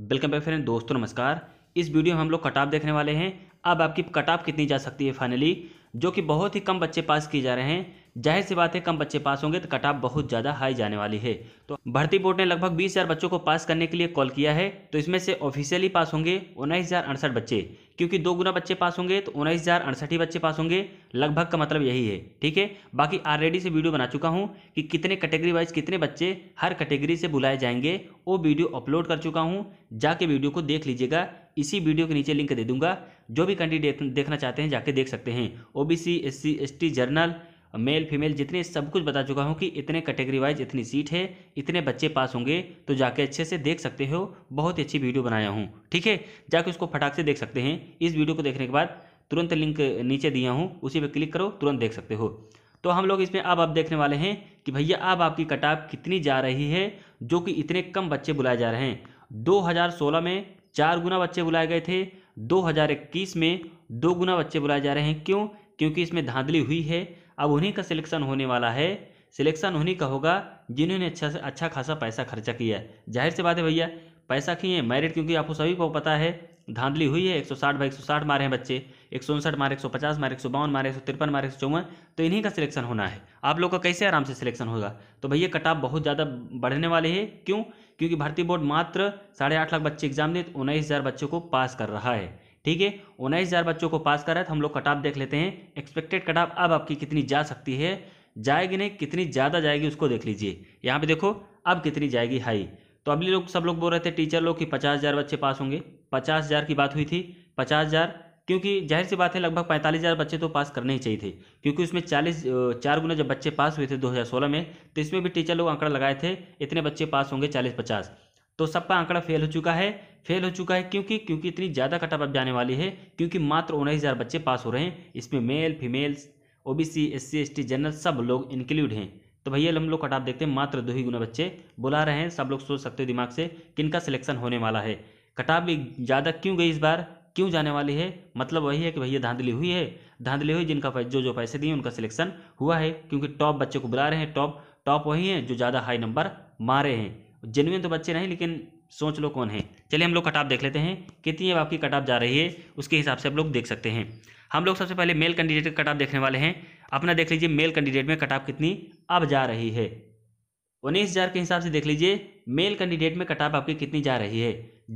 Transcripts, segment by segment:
welcome back friend दोस्तों नमस्कार इस वीडियो में हम लोग कटाप देखने वाले हैं अब आपकी कटाप कितनी जा सकती है फाइनली जो कि बहुत ही कम बच्चे पास किए जा रहे हैं जाहिर सी बात है कम बच्चे पास होंगे तो कटाप बहुत ज़्यादा हाई जाने वाली है तो भर्ती बोर्ड ने लगभग बीस हज़ार बच्चों को पास करने के लिए कॉल किया है तो इसमें से ऑफिशियली पास होंगे उन्नीस हज़ार अड़सठ बच्चे क्योंकि दो गुना बच्चे पास होंगे तो उन्नीस हज़ार बच्चे पास होंगे लगभग का मतलब यही है ठीक है बाकी ऑलरेडी से वीडियो बना चुका हूँ कि कितने कैटेगरी वाइज कितने बच्चे हर कैटेगरी से बुलाए जाएंगे वो वीडियो अपलोड कर चुका हूँ जाके वीडियो को देख लीजिएगा इसी वीडियो के नीचे लिंक दे दूंगा जो भी कैंडिडेट देखना चाहते हैं जाके देख सकते हैं ओबीसी बी जर्नल मेल फीमेल जितने सब कुछ बता चुका हूँ कि इतने कैटेगरी वाइज इतनी सीट है इतने बच्चे पास होंगे तो जाके अच्छे से देख सकते हो बहुत ही अच्छी वीडियो बनाया हूँ ठीक है जाके उसको फटाक से देख सकते हैं इस वीडियो को देखने के बाद तुरंत लिंक नीचे दिया हूँ उसी पर क्लिक करो तुरंत देख सकते हो तो हम लोग इसमें अब आप देखने वाले हैं कि भैया अब आपकी कटाप कितनी जा रही है जो कि इतने कम बच्चे बुलाए जा रहे हैं 2016 में चार गुना बच्चे बुलाए गए थे 2021 में दो गुना बच्चे बुलाए जा रहे हैं क्यों क्योंकि इसमें धांधली हुई है अब उन्हीं का सिलेक्शन होने वाला है सिलेक्शन उन्हीं का होगा जिन्होंने अच्छा से अच्छा खासा पैसा खर्चा किया है जाहिर सी बात है भैया पैसा किए मैरिट क्योंकि आपको सभी को पता है धांधली हुई है 160 बाई साठ मारे हैं बच्चे एक सौ उनसठ मारे एक सौ पचास मारे एक सौ बावन मारे एक सौ तिरपन मारे एक सौ चौवन तो इन्हीं का सिलेक्शन होना है आप लोग का कैसे आराम से सिलेक्शन होगा तो भैया कटाप बहुत ज़्यादा बढ़ने वाले है क्यों क्योंकि भर्ती बोर्ड मात्र साढ़े आठ लाख बच्चे एग्जाम दे तो उन्नीस हज़ार बच्चों को पास कर रहा है ठीक है उन्नीस हज़ार बच्चों को पास करा है तो हम लोग कटाप देख लेते हैं एक्सपेक्टेड कटाप अब आपकी कितनी जा सकती है जाएगी नहीं कितनी ज़्यादा जाएगी उसको देख लीजिए यहाँ पे देखो अब कितनी जाएगी हाई तो अभी लोग सब लोग बोल रहे थे टीचर लोग कि पचास हज़ार बच्चे पास होंगे पचास हज़ार की बात हुई थी पचास हज़ार क्योंकि जाहिर सी बात है लगभग पैंतालीस हज़ार बच्चे तो पास करने ही चाहिए थे क्योंकि उसमें चालीस चार गुना जब बच्चे पास हुए थे दो में तो इसमें भी टीचर लोग आंकड़ा लगाए थे इतने बच्चे पास होंगे चालीस पचास तो सबका आंकड़ा फेल हो चुका है फेल हो चुका है क्योंकि क्योंकि इतनी ज़्यादा कट अब जाने वाली है क्योंकि मात्र उन्नीस हज़ार बच्चे पास हो रहे हैं इसमें male female O B C S C S T general सब लोग इंक्लूड हैं तो भैया हम लोग कटाप देखते हैं मात्र दो ही गुना बच्चे बुला रहे हैं सब लोग सोच सकते हो दिमाग से किनका सिलेक्शन होने वाला है कटाप भी ज़्यादा क्यों गई इस बार क्यों जाने वाली है मतलब वही है कि भैया धांधली हुई है धांधली हुई जिनका जो जो पैसे दिए उनका सिलेक्शन हुआ है क्योंकि टॉप बच्चे को बुला रहे हैं टॉप टॉप वही हैं जो ज़्यादा हाई नंबर मारे हैं जेनुइन तो बच्चे नहीं लेकिन सोच लो कौन है चलिए हम लोग कटाप देख लेते हैं कितनी अब आपकी कटाप जा रही है उसके हिसाब से आप लोग देख सकते हैं हम लोग सबसे पहले मेल कैंडिडेट का कटाप देखने वाले हैं अपना देख लीजिए मेल कैंडिडेट में कटाप कितनी अब जा रही है उन्नीस हज़ार के हिसाब से देख लीजिए मेल कैंडिडेट में कटाप आपकी कितनी जा रही है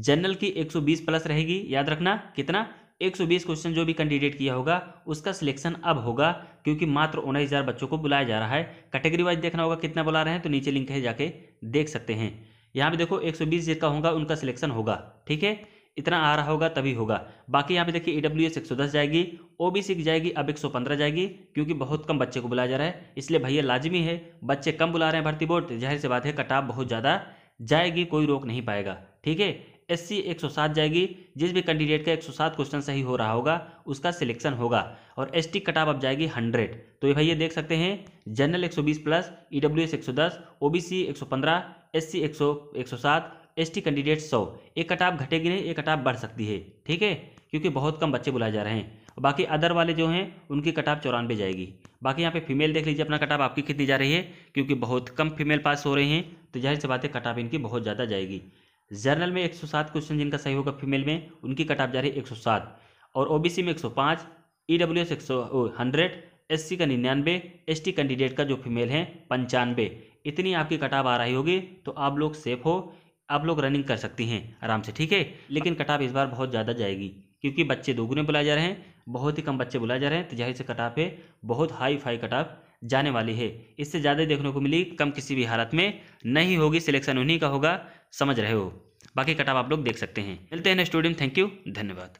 जनरल की 120 प्लस रहेगी याद रखना कितना 120 क्वेश्चन जो भी कैंडिडेट किया होगा उसका सिलेक्शन अब होगा क्योंकि मात्र उन्नीस हज़ार बच्चों को बुलाया जा रहा है कैटेगरी वाइज देखना होगा कितना बुला रहे हैं तो नीचे लिंक है जाके देख सकते हैं यहाँ पे देखो 120 जिसका होगा उनका सिलेक्शन होगा ठीक है इतना आ रहा होगा तभी होगा बाकी यहाँ पे देखिए ई डब्ल्यू एस एक सौ दस जाएगी ओ बी सी की जाएगी अब एक सौ पंद्रह जाएगी क्योंकि बहुत कम बच्चे को बुलाया जा रहा है इसलिए भैया लाजमी है बच्चे कम बुला रहे हैं भर्ती बोर्ड जाहिर सी बात है कटाव बहुत ज़्यादा जाएगी कोई रोक नहीं पाएगा ठीक है सौ 107 जाएगी जिस भी कैंडिडेट का 107 क्वेश्चन सही हो रहा होगा उसका सिलेक्शन होगा और एस टी कटाप अब जाएगी 100 तो भाई ये देख सकते हैं general 120 plus E W S एक सौ 115 एससी 100 107 एसटी कैंडिडेट 100 एक कटाप घटेगी नहीं एक कटाप बढ़ सकती है ठीक है क्योंकि बहुत कम बच्चे बुलाए जा रहे हैं बाकी अदर वाले जो हैं उनकी कटाप चौरानवे जाएगी बाकी यहाँ पे फीमेल देख लीजिए अपना कटाप आपकी कितनी जा रही है क्योंकि बहुत कम फीमेल पास हो रहे हैं तो जाहिर सी बात है कटाप इनकी बहुत ज़्यादा जाएगी जर्नल में 107 क्वेश्चन जिनका सही होगा फीमेल में उनकी कट ऑफ जा रही है एक और ओबीसी में 105 सौ पाँच e एक सौ हंड्रेड एस का निन्यानवे एस कैंडिडेट का जो फीमेल है पंचानवे इतनी आपकी ऑफ आ रही होगी तो आप लोग सेफ हो आप लोग रनिंग कर सकती हैं आराम से ठीक है लेकिन ऑफ इस बार बहुत ज़्यादा जाएगी क्योंकि बच्चे दोगुने बुलाए जा रहे हैं बहुत ही कम बच्चे बुलाए जा रहे हैं तो जाहिर से ऑफ है बहुत हाई फाई ऑफ जाने वाली है इससे ज़्यादा देखने को मिली कम किसी भी हालत में नहीं होगी सिलेक्शन उन्हीं का होगा समझ रहे हो बाकी कटाव आप लोग देख सकते हैं मिलते हैं नेक्स्ट थैंक यू धन्यवाद